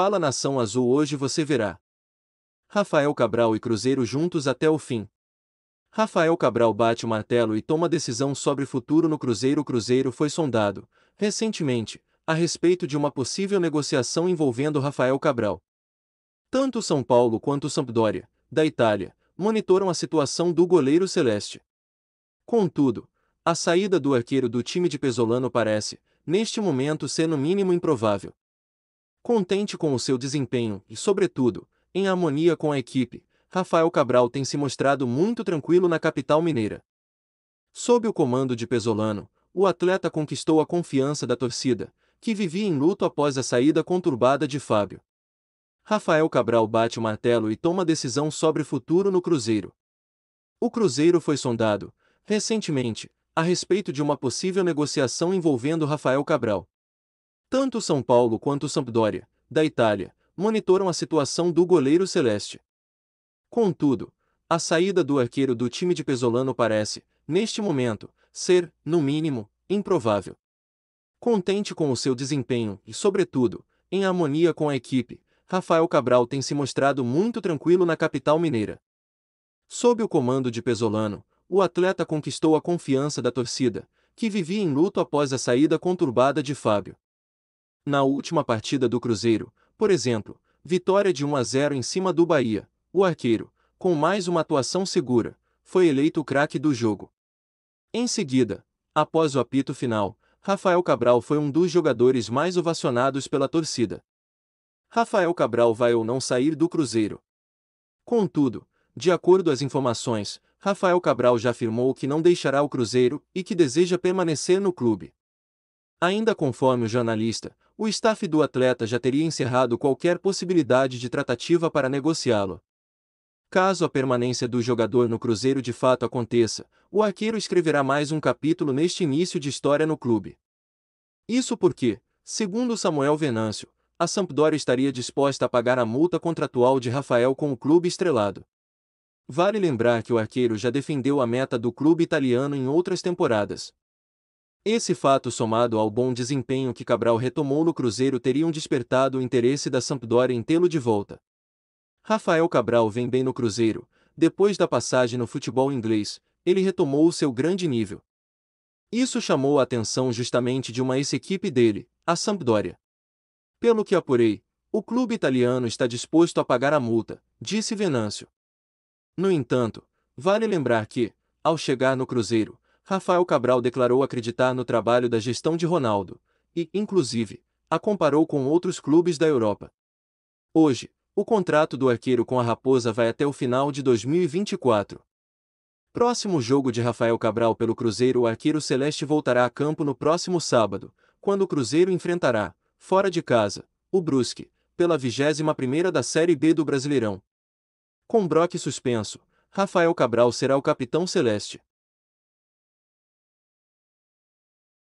Fala Nação Azul hoje você verá. Rafael Cabral e Cruzeiro juntos até o fim. Rafael Cabral bate o martelo e toma decisão sobre futuro no Cruzeiro. O Cruzeiro foi sondado, recentemente, a respeito de uma possível negociação envolvendo Rafael Cabral. Tanto São Paulo quanto Sampdoria, da Itália, monitoram a situação do goleiro celeste. Contudo, a saída do arqueiro do time de Pesolano parece, neste momento, ser no mínimo improvável. Contente com o seu desempenho e, sobretudo, em harmonia com a equipe, Rafael Cabral tem se mostrado muito tranquilo na capital mineira. Sob o comando de Pesolano, o atleta conquistou a confiança da torcida, que vivia em luto após a saída conturbada de Fábio. Rafael Cabral bate o martelo e toma decisão sobre futuro no Cruzeiro. O Cruzeiro foi sondado, recentemente, a respeito de uma possível negociação envolvendo Rafael Cabral. Tanto São Paulo quanto Sampdoria, da Itália, monitoram a situação do goleiro celeste. Contudo, a saída do arqueiro do time de Pesolano parece, neste momento, ser, no mínimo, improvável. Contente com o seu desempenho e, sobretudo, em harmonia com a equipe, Rafael Cabral tem se mostrado muito tranquilo na capital mineira. Sob o comando de Pesolano, o atleta conquistou a confiança da torcida, que vivia em luto após a saída conturbada de Fábio. Na última partida do Cruzeiro, por exemplo, vitória de 1 a 0 em cima do Bahia, o arqueiro, com mais uma atuação segura, foi eleito o craque do jogo. Em seguida, após o apito final, Rafael Cabral foi um dos jogadores mais ovacionados pela torcida. Rafael Cabral vai ou não sair do Cruzeiro? Contudo, de acordo às informações, Rafael Cabral já afirmou que não deixará o Cruzeiro e que deseja permanecer no clube. Ainda conforme o jornalista, o staff do atleta já teria encerrado qualquer possibilidade de tratativa para negociá-lo. Caso a permanência do jogador no Cruzeiro de fato aconteça, o arqueiro escreverá mais um capítulo neste início de história no clube. Isso porque, segundo Samuel Venâncio, a Sampdoria estaria disposta a pagar a multa contratual de Rafael com o clube estrelado. Vale lembrar que o arqueiro já defendeu a meta do clube italiano em outras temporadas, esse fato somado ao bom desempenho que Cabral retomou no Cruzeiro teriam despertado o interesse da Sampdoria em tê-lo de volta. Rafael Cabral vem bem no Cruzeiro, depois da passagem no futebol inglês, ele retomou o seu grande nível. Isso chamou a atenção justamente de uma ex-equipe dele, a Sampdoria. Pelo que apurei, o clube italiano está disposto a pagar a multa, disse Venâncio. No entanto, vale lembrar que, ao chegar no Cruzeiro, Rafael Cabral declarou acreditar no trabalho da gestão de Ronaldo e, inclusive, a comparou com outros clubes da Europa. Hoje, o contrato do arqueiro com a Raposa vai até o final de 2024. Próximo jogo de Rafael Cabral pelo Cruzeiro, o arqueiro celeste voltará a campo no próximo sábado, quando o Cruzeiro enfrentará, fora de casa, o Brusque, pela 21ª da Série B do Brasileirão. Com Brock suspenso, Rafael Cabral será o capitão celeste.